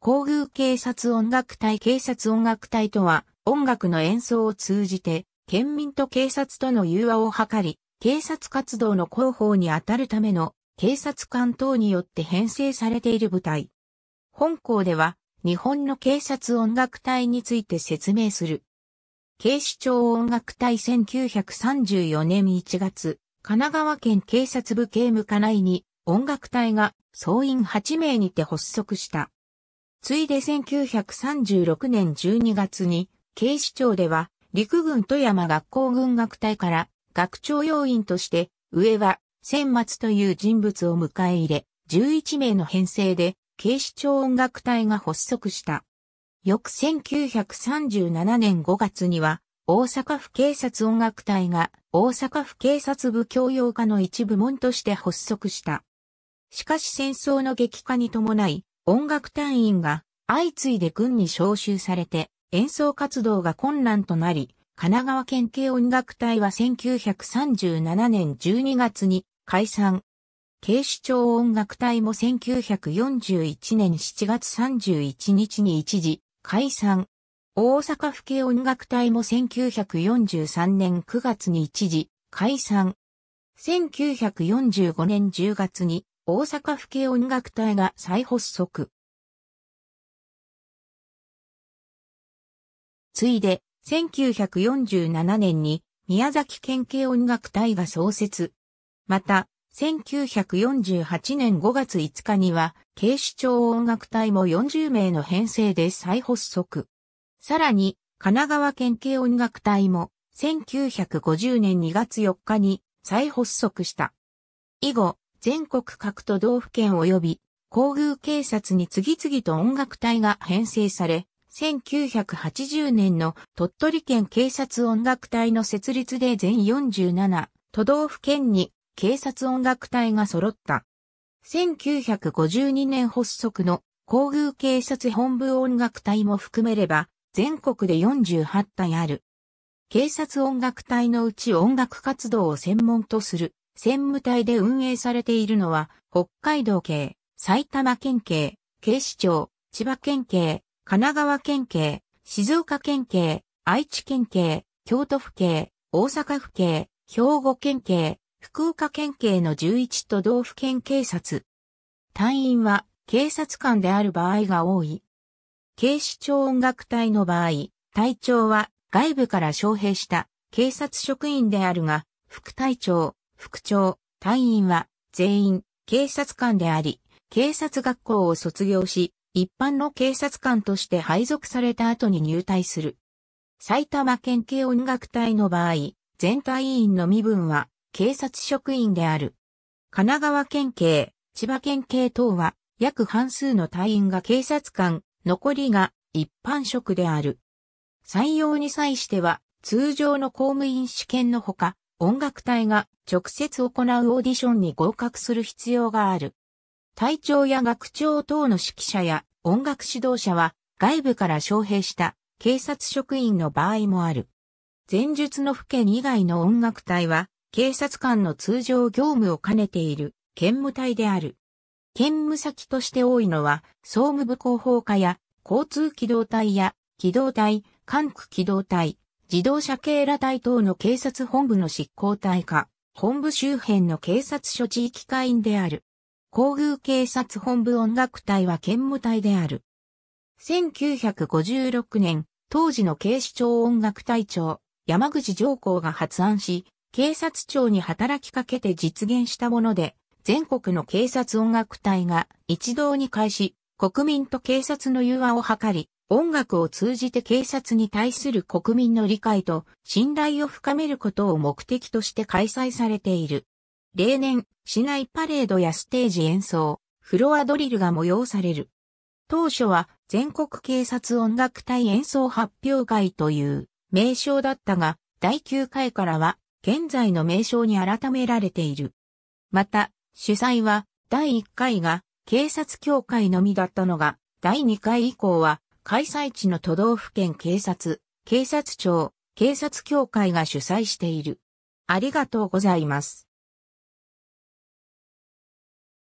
皇宮警察音楽隊警察音楽隊とは、音楽の演奏を通じて、県民と警察との融和を図り、警察活動の広報に当たるための、警察官等によって編成されている部隊。本校では、日本の警察音楽隊について説明する。警視庁音楽隊1934年1月、神奈川県警察部警務課内に音楽隊が総員8名にて発足した。ついで1936年12月に、警視庁では、陸軍富山学校軍学隊から、学長要員として、上は、千松という人物を迎え入れ、11名の編成で、警視庁音楽隊が発足した。翌1937年5月には、大阪府警察音楽隊が、大阪府警察部教養課の一部門として発足した。しかし戦争の激化に伴い、音楽隊員が相次いで軍に召集されて演奏活動が困難となり、神奈川県警音楽隊は1937年12月に解散。警視庁音楽隊も1941年7月31日に一時解散。大阪府警音楽隊も1943年9月に一時解散。1945年10月に大阪府警音楽隊が再発足。ついで、1947年に宮崎県警音楽隊が創設。また、1948年5月5日には、警視庁音楽隊も40名の編成で再発足。さらに、神奈川県警音楽隊も、1950年2月4日に再発足した。以後、全国各都道府県及び皇宮警察に次々と音楽隊が編成され、1980年の鳥取県警察音楽隊の設立で全47都道府県に警察音楽隊が揃った。1952年発足の皇宮警察本部音楽隊も含めれば全国で48隊ある。警察音楽隊のうち音楽活動を専門とする専務隊で運営されているのは、北海道警、埼玉県警、警視庁、千葉県警、神奈川県警、静岡県警、愛知県警、京都府警、大阪府警、兵庫県警、福岡県警の11都道府県警察。隊員は警察官である場合が多い。警視庁音楽隊の場合、隊長は外部から招聘した警察職員であるが、副隊長、副長、隊員は全員警察官であり、警察学校を卒業し、一般の警察官として配属された後に入隊する。埼玉県警音楽隊の場合、全隊員の身分は警察職員である。神奈川県警、千葉県警等は約半数の隊員が警察官、残りが一般職である。採用に際しては通常の公務員試験のほか、音楽隊が直接行うオーディションに合格する必要がある。隊長や学長等の指揮者や音楽指導者は外部から招聘した警察職員の場合もある。前述の府県以外の音楽隊は警察官の通常業務を兼ねている兼務隊である。兼務先として多いのは総務部広報課や交通機動隊や機動隊、管区機動隊、自動車系ら隊等の警察本部の執行隊か、本部周辺の警察署地域会員である。皇宮警察本部音楽隊は兼務隊である。1956年、当時の警視庁音楽隊長、山口上皇が発案し、警察庁に働きかけて実現したもので、全国の警察音楽隊が一堂に会し、国民と警察の融和を図り、音楽を通じて警察に対する国民の理解と信頼を深めることを目的として開催されている。例年、市内パレードやステージ演奏、フロアドリルが催される。当初は全国警察音楽隊演奏発表会という名称だったが、第9回からは現在の名称に改められている。また、主催は第1回が警察協会のみだったのが、第2回以降は開催地の都道府県警察、警察庁、警察協会が主催している。ありがとうございます。